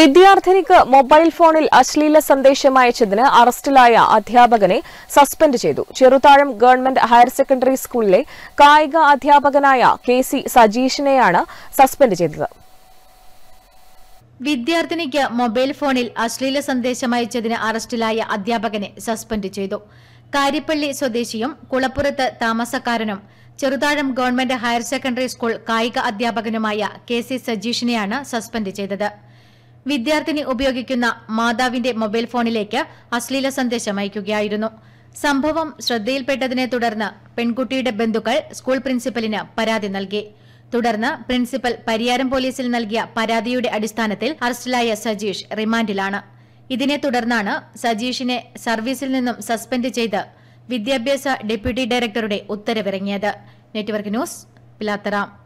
വിദ്യാർത്ഥിനിക്ക് mobile ഫോണിൽ അശ്ലീല സന്ദേശം അയച്ചതിന് അറസ്റ്റിലായ അധ്യാപകനെ സസ്പെൻഡ് ചെയ്തു ചെറുതാഴം ഗവൺമെന്റ് ഹയർ സെക്കൻഡറി സ്കൂളിലെ കായിക അധ്യാപകനായ കെ സി സജീഷിനെയാണ് സസ്പെൻഡ് ചെയ്തത് വിദ്യാർത്ഥിനിക്ക് മൊബൈൽ ഫോണിൽ അശ്ലീല സന്ദേശം അയച്ചതിന് അറസ്റ്റിലായ അധ്യാപകനെ സസ്പെൻഡ് ചെയ്തു കാരിപ്പള്ളി സ്വദേശിയും കുളപ്പുറത്ത് താമസക്കാരനും Cheruthazham government higher secondary school കായിക അധ്യാപകനുമായ കെ സി സജീഷിനെയാണ് സസ്പെൻഡ് ചെയ്തത് വിദ്യാർത്ഥിനി ഉപയോഗിക്കുന്ന മാതാവിന്റെ മൊബൈൽ ഫോണിലേക്ക് അശ്ലീല സന്ദേശം അയക്കുകയായിരുന്നു സംഭവം ശ്രദ്ധയിൽപ്പെട്ടതിനെ തുടർന്ന് പെൺകുട്ടിയുടെ ബന്ധുക്കൾ സ്കൂൾ പ്രിൻസിപ്പലിന് പരാതി നൽകി തുടർന്ന് പ്രിൻസിപ്പൽ പരിയാരം പോലീസിൽ നൽകിയ പരാതിയുടെ അടിസ്ഥാനത്തിൽ അറസ്റ്റിലായ സജീഷ് റിമാൻഡിലാണ് ഇതിനെ തുടർന്നാണ് സജീഷിനെ സർവീസിൽ നിന്നും സസ്പെൻഡ് ചെയ്ത് വിദ്യാഭ്യാസ ഡെപ്യൂട്ടി ഡയറക്ടറുടെ ഉത്തരവിറങ്ങിയത് നെറ്റ്വർക്ക് ന്യൂസ് പിലാത്തറാം